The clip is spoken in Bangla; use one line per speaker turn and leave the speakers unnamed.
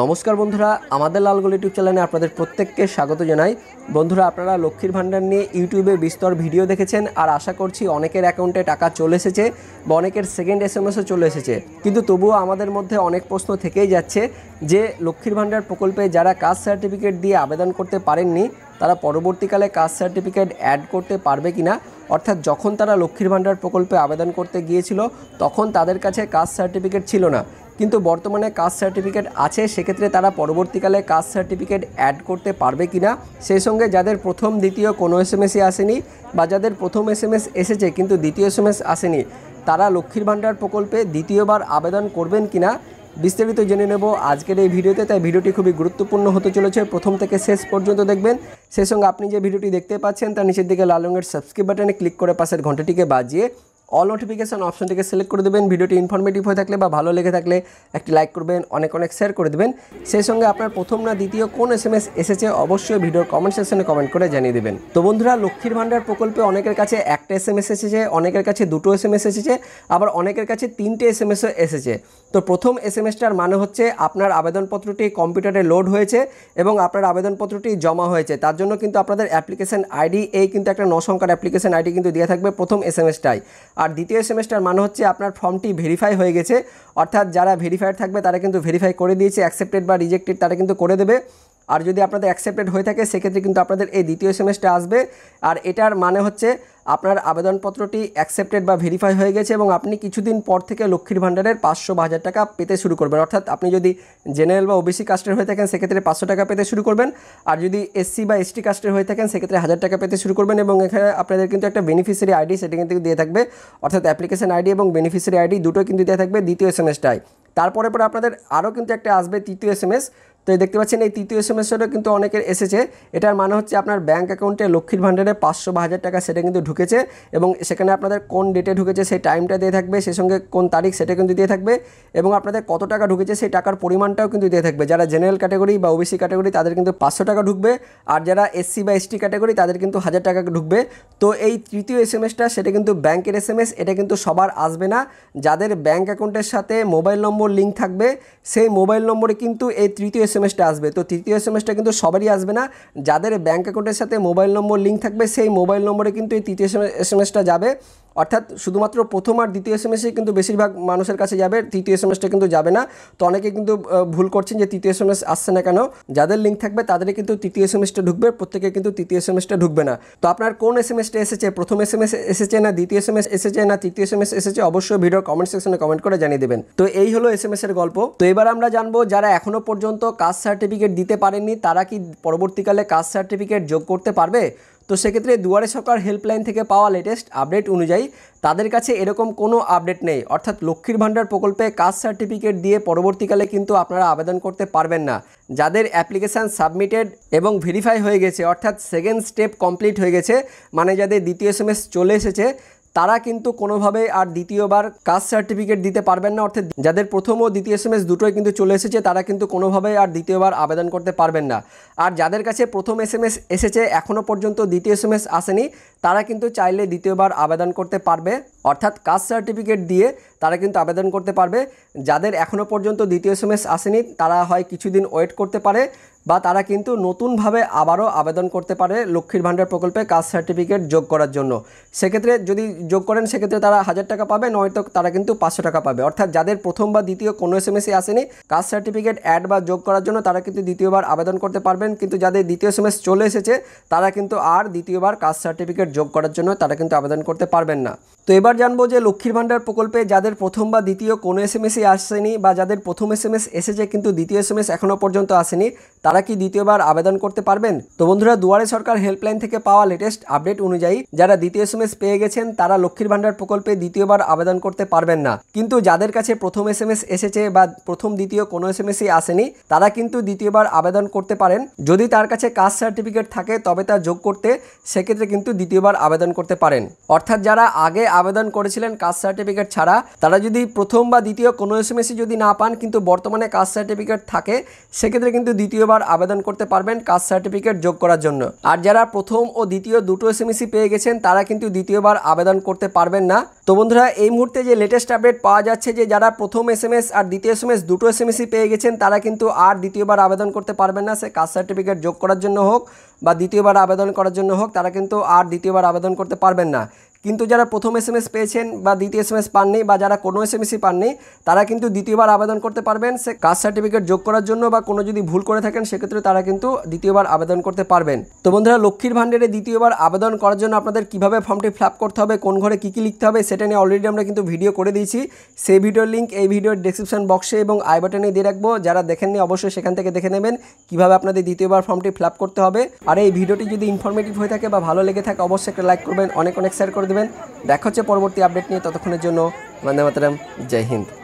নমস্কার বন্ধুরা আমাদের লালগোল ইউটিউব চ্যানেলে আপনাদের প্রত্যেককে স্বাগত জানাই বন্ধুরা আপনারা লক্ষ্মীর ভাণ্ডার নিয়ে ইউটিউবে বিস্তর ভিডিও দেখেছেন আর আশা করছি অনেকের অ্যাকাউন্টে টাকা চলে এসেছে বা অনেকের সেকেন্ড এস এসও চলে এসেছে কিন্তু তবুও আমাদের মধ্যে অনেক প্রশ্ন থেকেই যাচ্ছে যে লক্ষ্মীর ভাণ্ডার প্রকল্পে যারা কাস্ট সার্টিফিকেট দিয়ে আবেদন করতে পারেননি তারা পরবর্তীকালে কাস্ট সার্টিফিকেট অ্যাড করতে পারবে কিনা অর্থাৎ যখন তারা লক্ষ্মীর ভাণ্ডার প্রকল্পে আবেদন করতে গিয়েছিল তখন তাদের কাছে কাস্ট সার্টিফিকেট ছিল না কিন্তু বর্তমানে কাস্ট সার্টিফিকেট আছে সেক্ষেত্রে তারা পরবর্তীকালে কাস্ট সার্টিফিকেট অ্যাড করতে পারবে কি না সেই সঙ্গে যাদের প্রথম দ্বিতীয় কোনো এস এম আসেনি বা যাদের প্রথম এস এম এসেছে কিন্তু দ্বিতীয় এস এম আসেনি তারা লক্ষ্মীর ভাণ্ডার প্রকল্পে দ্বিতীয়বার আবেদন করবেন কি না বিস্তারিত জেনে নেব আজকের এই ভিডিওতে তাই ভিডিওটি খুবই গুরুত্বপূর্ণ হতে চলেছে প্রথম থেকে শেষ পর্যন্ত দেখবেন সেই সঙ্গে আপনি যে ভিডিওটি দেখতে পাচ্ছেন তার নিচের দিকে লাল রঙের সাবস্ক্রাইব বাটনে ক্লিক করে পাশের ঘন্টাটিকে বাজিয়ে অল নোটিফিকেশান অপশনটিকে সিলেক্ট করে দেবেন ভিডিওটি ইনফরমেটিভ হয়ে থাকলে বা ভালো লেগে থাকলে একটি লাইক করবেন অনেক অনেক শেয়ার করে দেবেন সেই সঙ্গে আপনার প্রথম না দ্বিতীয় কোন এস এম এস এসেছে অবশ্যই ভিডিওর কমেন্ট সেকশনে কমেন্ট করে জানিয়ে দেবেন তো বন্ধুরা লক্ষ্মীর ভাণ্ডার প্রকল্পে অনেকের কাছে একটা এস এম এস এসেছে অনেকের কাছে দুটো এস এম এস এসেছে আবার অনেকের কাছে তিনটে এস এম এসও এসেছে তো প্রথম এস এম এসটার মানে হচ্ছে আপনার আবেদনপত্রটি কম্পিউটারে লোড হয়েছে এবং আপনার আবেদনপত্রটি জমা হয়েছে তার জন্য কিন্তু আপনাদের অ্যাপ্লিকেশন আইডি এই কিন্তু একটা নশঙ্কার অ্যাপ্লিকেশান অ্যাপ্লিকেশন আইডি কিন্তু দিয়ে থাকবে প্রথম এস এম এসটাই আর দ্বিতীয় সেমিস্টার মানে হচ্ছে আপনার ফর্মটি ভেরিফাই হয়ে গেছে অর্থাৎ যারা ভেরিফাইড থাকবে তারা কিন্তু ভেরিফাই করে দিয়েছে অ্যাকসেপ্টেড বা রিজেক্টেড তারা কিন্তু করে দেবে আর যদি আপনাদের অ্যাকসেপ্টেড হয়ে থাকে সেক্ষেত্রে কিন্তু আপনাদের এই দ্বিতীয় সেমিস্টার আসবে আর এটার মানে হচ্ছে আপনার আবেদনপত্রটি অ্যাকসেপ্টেড বা ভেরিফাই হয়ে গেছে এবং আপনি কিছুদিন পর থেকে লক্ষ্মীর ভাণ্ডারের পাঁচশো বা হাজার টাকা পেতে শুরু করবেন অর্থাৎ আপনি যদি জেনারেল বা ওবিসি কাস্টের হয়ে থাকেন সেক্ষেত্রে পাঁচশো টাকা পেতে শুরু করবেন আর যদি এসসি বা এসটি কাস্টের হয়ে থাকেন সেক্ষেত্রে হাজার টাকা পেতে শুরু করবেন এবং এখানে আপনাদের কিন্তু একটা বেনিফিসিয়ারি আইডি সেটি কিন্তু দিয়ে থাকবে অর্থাৎ অ্যাপ্লিকেশন আইডি এবং বেনিফিসিয়ারি আইডি দুটো কিন্তু দেওয়া থাকবে দ্বিতীয় এস এম এসটায় তারপরে পরে আপনাদের আরও কিন্তু একটা আসবে তৃতীয় এস এম এস তো দেখতে পাচ্ছেন এই তৃতীয় সেমেস্টারও কিন্তু অনেকের এসেছে এটার মানে হচ্ছে আপনার ব্যাঙ্ক অ্যাকাউন্টে লক্ষ্মীর ভাণ্ডারে পাঁচশো বা হাজার টাকা সেটা কিন্তু ঢুকেছে এবং সেখানে আপনাদের কোন ডেটে ঢুকেছে সেই টাইমটা দিয়ে থাকবে সেই সঙ্গে কোন তারিখ সেটা কিন্তু দিয়ে থাকবে এবং আপনাদের কত টাকা ঢুকেছে সেই টাকার পরিমাণটাও কিন্তু দিয়ে থাকবে যারা জেনারেল ক্যাটাগরি বা ওবিসি ক্যাটাগরি তাদের কিন্তু পাঁচশো টাকা ঢুকবে আর যারা এসসি বা এসটি ক্যাটাগরি তাদের কিন্তু হাজার টাকা ঢুকবে তো এই তৃতীয় এস এম এসটা সেটা কিন্তু ব্যাংকের এস এম এস এটা কিন্তু সবার আসবে না যাদের ব্যাঙ্ক অ্যাকাউন্টের সাথে মোবাইল নম্বর লিঙ্ক থাকবে সেই মোবাইল নম্বরে কিন্তু এই তৃতীয় সেমেস্টার আসবে তো তৃতীয় সেমেস্টার কিন্তু সবারই আসবে না যাদের ব্যাঙ্ক অ্যাকাউন্টের সাথে মোবাইল নম্বর লিঙ্ক থাকবে সেই মোবাইল নম্বরে কিন্তু এই তৃতীয় সেমেস্টার যাবে অর্থাৎ শুধুমাত্র প্রথম আর দ্বিতীয় এস এমএসই কিন্তু বেশিরভাগ মানুষের কাছে যাবে তৃতীয় এস এসটা কিন্তু যাবে না তো অনেকে কিন্তু ভুল করছেন যে তৃতীয় এস এস আসছে না কেন যাদের লিঙ্ক থাকবে তাদেরই কিন্তু তৃতীয় এস এসটা ঢুকবে প্রত্যেকে কিন্তু তৃতীয় এস এসটা ঢুকবে না তো আপনার কোন এস এসটা এসেছে প্রথম এস এস এসেছে না দ্বিতীয় এস এস এসেছে না তৃতীয় এস এস এসেছে অবশ্যই ভিডিওর কমেন্ট সেকশনে কমেন্ট করে জানিয়ে দেবেন তো এই হলো এস এস এর গল্প তো এবার আমরা জানবো যারা এখনও পর্যন্ত কাস্ট সার্টিফিকেট দিতে পারেননি তারা কি পরবর্তীকালে কাস্ট সার্টিফিকেট যোগ করতে পারবে তো সেক্ষেত্রে দুয়ারে সরকার হেল্পলাইন থেকে পাওয়া লেটেস্ট আপডেট অনুযায়ী তাদের কাছে এরকম কোনো আপডেট নেই অর্থাৎ লক্ষ্মীর ভাণ্ডার প্রকল্পে কাজ সার্টিফিকেট দিয়ে পরবর্তীকালে কিন্তু আপনারা আবেদন করতে পারবেন না যাদের অ্যাপ্লিকেশান সাবমিটেড এবং ভেরিফাই হয়ে গেছে অর্থাৎ সেকেন্ড স্টেপ কমপ্লিট হয়ে গেছে মানে যাদের দ্বিতীয় এস চলে এসেছে তারা কিন্তু কোনোভাবেই আর দ্বিতীয়বার কাস্ট সার্টিফিকেট দিতে পারবেন না অর্থাৎ যাদের প্রথম ও দ্বিতীয় এস এম এস দুটোই কিন্তু চলে এসেছে তারা কিন্তু কোনোভাবেই আর দ্বিতীয়বার আবেদন করতে পারবেন না আর যাদের কাছে প্রথম এস এম এস এসেছে এখনও পর্যন্ত দ্বিতীয় এস এম এস আসেনি তারা কিন্তু চাইলে দ্বিতীয়বার আবেদন করতে পারবে অর্থাৎ কাস্ট সার্টিফিকেট দিয়ে তারা কিন্তু আবেদন করতে পারবে যাদের এখনও পর্যন্ত দ্বিতীয় এসএমএস আসেনি তারা হয় কিছুদিন ওয়েট করতে পারে বা তারা কিন্তু নতুনভাবে আবারও আবেদন করতে পারে লক্ষ্মীর ভাণ্ডার প্রকল্পে কাস্ট সার্টিফিকেট যোগ করার জন্য সেক্ষেত্রে যদি যোগ করেন সেক্ষেত্রে তারা হাজার টাকা পাবে নয়তো তারা কিন্তু পাঁচশো টাকা পাবে অর্থাৎ যাদের প্রথম বা দ্বিতীয় কোনো এস এম এসে আসেনি কাস্ট সার্টিফিকেট অ্যাড বা যোগ করার জন্য তারা কিন্তু দ্বিতীয়বার আবেদন করতে পারবেন কিন্তু যাদের দ্বিতীয় এস এস চলে এসেছে তারা কিন্তু আর দ্বিতীয়বার কাস্ট সার্টিফিকেট যোগ করার জন্য তারা কিন্তু আবেদন করতে পারবেন না তো এবার জানবো যে লক্ষ্মীর ভাণ্ডার প্রকল্পে যাদের যাদের প্রথম বা দ্বিতীয় কোনো এস এম এসই আসেনি বা যাদের প্রথম এস এম এস এসেছে কিন্তু দ্বিতীয় এস এম এস এখনও পর্যন্ত আসেনি তারা কি দ্বিতীয়বার আবেদন করতে পারবেন তো বন্ধুরা দুয়ারে সরকার হেল্পলাইন থেকে পাওয়া লেটেস্ট আপডেট অনুযায়ী যারা দ্বিতীয় এস এম এস পেয়ে গেছেন তারা লক্ষ্মীর ভাণ্ডার প্রকল্পে দ্বিতীয়বার আবেদন করতে পারবেন না কিন্তু যাদের কাছে প্রথম এস এম এস এসেছে বা প্রথম দ্বিতীয় কোনো এস এম এসই আসেনি তারা কিন্তু দ্বিতীয়বার আবেদন করতে পারেন যদি তার কাছে কাস্ট সার্টিফিকেট থাকে তবে তা যোগ করতে সেক্ষেত্রে কিন্তু দ্বিতীয়বার আবেদন করতে পারেন অর্থাৎ যারা আগে আবেদন করেছিলেন কাস্ট সার্টিফিকেট ছাড়া তারা যদি প্রথম বা দ্বিতীয় কোনো এস যদি না পান কিন্তু বর্তমানে কাস্ট সার্টিফিকেট থাকে সেক্ষেত্রে কিন্তু দ্বিতীয়বার আবেদন করতে পারবেন কাস্ট সার্টিফিকেট যোগ করার জন্য আর যারা প্রথম ও দ্বিতীয় দুটো এস পেয়ে গেছেন তারা কিন্তু দ্বিতীয়বার আবেদন করতে পারবেন না তো বন্ধুরা এই মুহূর্তে যে লেটেস্ট আপডেট পাওয়া যাচ্ছে যে যারা প্রথম এস আর দ্বিতীয় এস দুটো এস পেয়ে গেছেন তারা কিন্তু আর দ্বিতীয়বার আবেদন করতে পারবেন না সে কাস্ট সার্টিফিকেট যোগ করার জন্য হোক বা দ্বিতীয়বার আবেদন করার জন্য হোক তারা কিন্তু আর দ্বিতীয়বার আবেদন করতে পারবেন না কিন্তু যারা প্রথম এস এম এস পেয়েছেন বা দ্বিতীয় এস এম এস পাননি বা যারা কোনো এস এম এসই পাননি তারা কিন্তু দ্বিতীয়বার আবেদন করতে পারবেন সে কাস্ট সার্টিফিকেট যোগ করার জন্য বা কোনো যদি ভুল করে থাকেন সেক্ষেত্রে তারা কিন্তু দ্বিতীয়বার আবেদন করতে পারবেন তো বন্ধুরা লক্ষ্মীর ভাণ্ডারে দ্বিতীয়বার আবেদন করার জন্য আপনাদের কিভাবে ফর্মটি আপ করতে হবে কোন ঘরে কী কী লিখতে হবে সেটা নিয়ে অলরেডি আমরা কিন্তু ভিডিও করে দিয়েছি সেই ভিডিওর লিঙ্ক এই ভিডিওর ডিসক্রিপশন বক্সে এবং আই বাটনে দিয়ে রাখবো যারা দেখেননি অবশ্যই সেখান থেকে দেখে নেবেন কিভাবে আপনাদের দ্বিতীয়বার ফর্মটি ফিল করতে হবে আর এই ভিডিওটি যদি ইনফরমেটিভ হয়ে থাকে বা ভালো লেগে থাকে অবশ্যই একটা লাইক করবেন অনেক অনেক শেয়ার করে দেবেন দেখা হচ্ছে পরবর্তী আপডেট নিয়ে ততক্ষণের জন্য বন্দে মাতারাম জয় হিন্দ